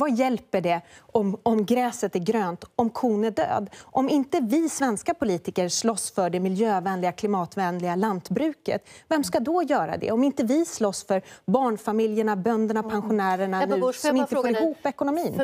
Vad hjälper det om, om gräset är grönt, om kon är död? Om inte vi svenska politiker slåss för det miljövänliga, klimatvänliga lantbruket, vem ska då göra det? Om inte vi slåss för barnfamiljerna, bönderna, mm. pensionärerna nu, som inte får ihop ekonomin.